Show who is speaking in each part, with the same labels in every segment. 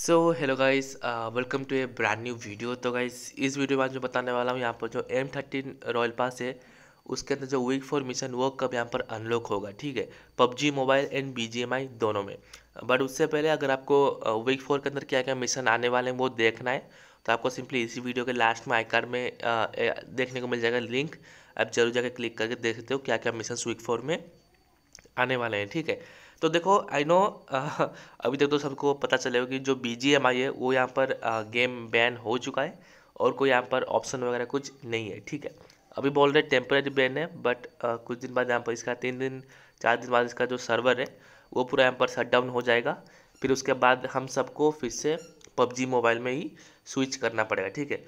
Speaker 1: so hello guys welcome to a brand new video तो guys इस video में आज मैं बताने वाला हूँ यहाँ पर जो एम थर्टीन रॉयल पास है उसके अंदर जो वीक फोर मिशन वो कब यहाँ पर अनलॉक होगा ठीक है पबजी मोबाइल एंड बी दोनों में बट उससे पहले अगर आपको वीक uh, फोर के अंदर क्या क्या मिशन आने वाले हैं वो देखना है तो आपको सिंपली इसी वीडियो के लास्ट में आई कार्ड में uh, देखने को मिल जाएगा लिंक आप जरूर जाकर क्लिक करके देख सकते हो क्या क्या मिशन वीक फोर में आने वाले हैं ठीक है तो देखो आई नो अभी तक तो सबको पता चलेगा कि जो बी जी एम आई है वो यहाँ पर गेम बैन हो चुका है और कोई यहाँ पर ऑप्शन वगैरह कुछ नहीं है ठीक है अभी बोल रहे टेम्परेरी बैन है बट कुछ दिन बाद यहाँ पर इसका तीन दिन चार दिन बाद इसका जो सर्वर है वो पूरा यहाँ पर शट डाउन हो जाएगा फिर उसके बाद हम सबको फिर से पबजी मोबाइल में ही स्विच करना पड़ेगा ठीक है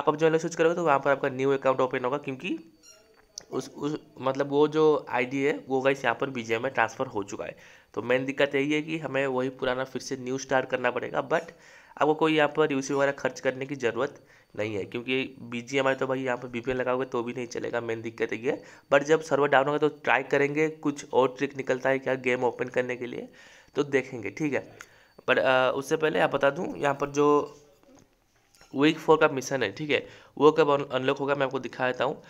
Speaker 1: आप अब जो स्विच करोगे तो वहाँ पर आपका न्यू अकाउंट ओपन होगा क्योंकि उस उस मतलब वो जो आईडी है वो गाइस यहाँ पर बीजे में ट्रांसफ़र हो चुका है तो मेन दिक्कत यही है कि हमें वही पुराना फिर से न्यू स्टार्ट करना पड़ेगा बट आपको कोई यहाँ पर यूसी वगैरह खर्च करने की ज़रूरत नहीं है क्योंकि बी जी एम आई तो भाई यहाँ पर बी पी लगाओगे तो भी नहीं चलेगा मेन दिक्कत ये है बट जब सर्वर डाउन होगा तो ट्राई करेंगे कुछ और ट्रिक निकलता है क्या गेम ओपन करने के लिए तो देखेंगे ठीक है बट उससे पहले आप बता दूँ यहाँ पर जो वीक फोर का मिशन है ठीक है वो कब अनलॉक होगा मैं आपको दिखा देता हूँ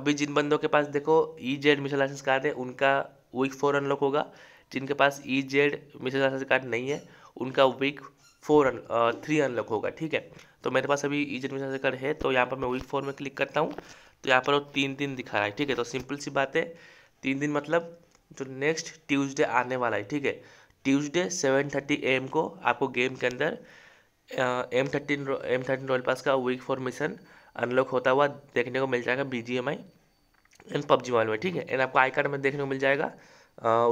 Speaker 1: अभी जिन बंदों के पास देखो E Z mission licence card है उनका वीक फोर अनलॉक होगा जिनके पास E Z mission licence card नहीं है उनका week four and three unlock होगा ठीक है तो मेरे पास अभी E Z mission licence card है तो यहाँ पर मैं वीक फोर में क्लिक करता हूँ तो यहाँ पर वो तीन दिन दिखा रहा है ठीक है तो सिंपल सी बात है तीन दिन मतलब जो नेक्स्ट ट्यूजडे आने वाला है ठीक है ट्यूज़डे सेवन थर्टी एम को आपको गेम के अंदर M thirteen M thirteen royal pass का वीक फॉर्मेशन अनलॉक होता हुआ देखने को मिल जाएगा B G M I and PUBG mobile में ठीक है एंड आपको आई कार्ड में देखने को मिल जाएगा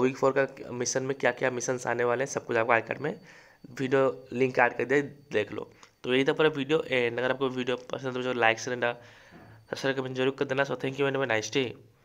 Speaker 1: वीक फोर का मिशन में क्या क्या मिशन आने वाले हैं सब कुछ आपको आई कार्ड में वीडियो लिंक ऐड कर दिया देख लो तो यही था पूरा वीडियो एंड अगर आपको वीडियो पसंद हो तो लाइक से सब्सक्राइब जरूर कर देना so thank you and nice day